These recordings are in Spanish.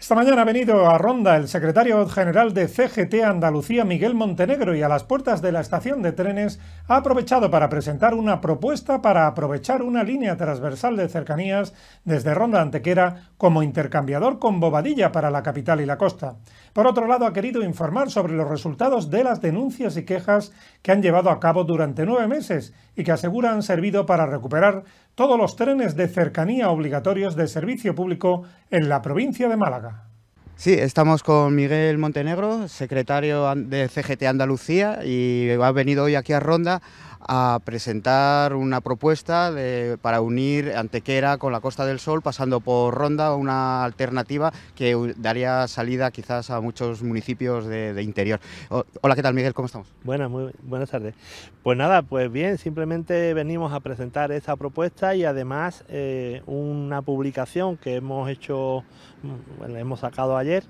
Esta mañana ha venido a Ronda el secretario general de CGT Andalucía, Miguel Montenegro, y a las puertas de la estación de trenes ha aprovechado para presentar una propuesta para aprovechar una línea transversal de cercanías desde Ronda Antequera como intercambiador con Bobadilla para la capital y la costa. Por otro lado, ha querido informar sobre los resultados de las denuncias y quejas que han llevado a cabo durante nueve meses y que asegura han servido para recuperar todos los trenes de cercanía obligatorios de servicio público en la provincia de Málaga. Sí, estamos con Miguel Montenegro, secretario de CGT Andalucía, y ha venido hoy aquí a Ronda a presentar una propuesta para unir Antequera con la Costa del Sol, pasando por Ronda, una alternativa que daría salida quizás a muchos municipios de, interior. hola, ¿qué tal Miguel? ¿Cómo estamos? Buenas, muy buenas tardes. Pues nada, pues bien, simplemente venimos a presentar esta propuesta y además eh, una publicación que hemos hecho, mm, hemos sacado ayer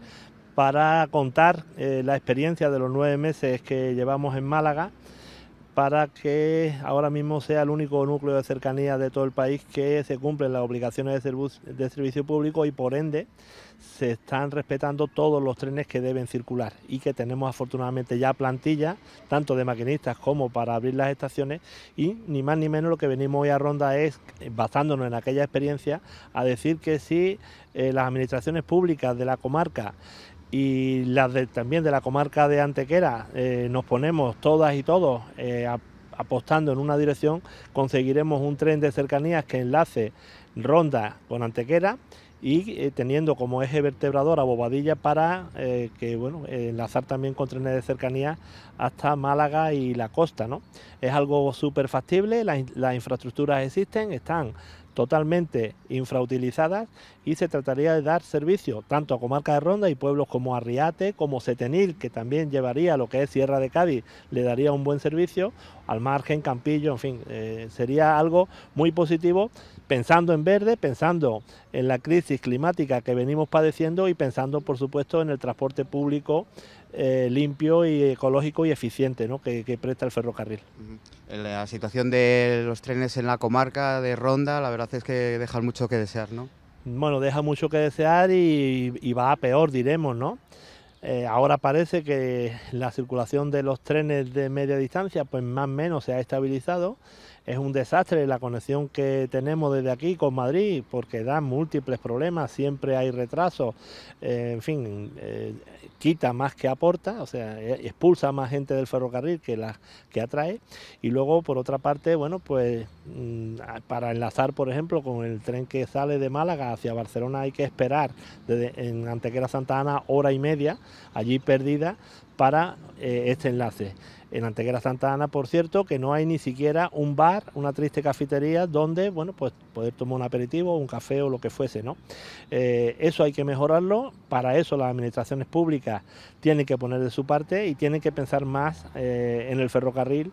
para contar eh, la experiencia de los nueve meses que llevamos en Málaga para que ahora mismo sea el único núcleo de cercanía de todo el país que se cumplen las obligaciones de, servicio público y por ende se están respetando todos los trenes que deben circular y que tenemos afortunadamente ya plantilla, tanto de maquinistas como para abrir las estaciones y ni más ni menos lo que venimos hoy a Ronda es, basándonos en aquella experiencia, a decir que si eh, las administraciones públicas de la comarca y las de, también de la comarca de Antequera eh, nos ponemos todas y todos eh, apostando en una dirección, conseguiremos un tren de cercanías que enlace Ronda con Antequera y eh, teniendo como eje vertebrador a Bobadilla para que bueno enlazar también con trenes de cercanías hasta Málaga y la costa no es algo súper factible las infraestructuras existen están totalmente infrautilizadas y se trataría de dar servicio tanto a comarca de Ronda y pueblos como Arriate, como Setenil, que también llevaría lo que es Sierra de Cádiz, le daría un buen servicio, al margen, Campillo, en fin, eh, sería algo muy positivo pensando en verde, pensando en la crisis climática que venimos padeciendo y pensando, por supuesto, en el transporte público eh, limpio y ecológico y eficiente ¿no? que, presta el ferrocarril. La situación de los trenes en la comarca de Ronda, la verdad es que deja mucho que desear, ¿no? Bueno, deja mucho que desear y, va a peor, diremos, ¿no? Eh, ahora parece que la circulación de los trenes de media distancia, pues más o menos se ha estabilizado. Es un desastre la conexión que tenemos desde aquí con Madrid, porque da múltiples problemas, siempre hay retrasos. Eh, en fin, quita más que aporta, o sea, e, expulsa más gente del ferrocarril que la que atrae. Y luego, por otra parte, bueno, pues mm, para enlazar, por ejemplo, con el tren que sale de Málaga hacia Barcelona hay que esperar desde, en Antequera Santa Ana hora y media, allí perdida, para eh, este enlace en Anteguera Santa Ana, por cierto, que no hay ni siquiera un bar, una triste cafetería donde, bueno, pues poder tomar un aperitivo, un café o lo que fuese, ¿no? Eh, eso hay que mejorarlo, para eso las administraciones públicas tienen que poner de su parte y tienen que pensar más eh, en el ferrocarril,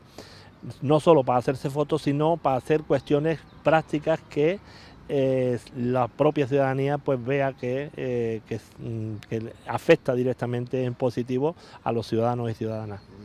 no solo para hacerse fotos, sino para hacer cuestiones prácticas que eh, la propia ciudadanía pues vea mm, que afecta directamente en positivo a los ciudadanos y ciudadanas.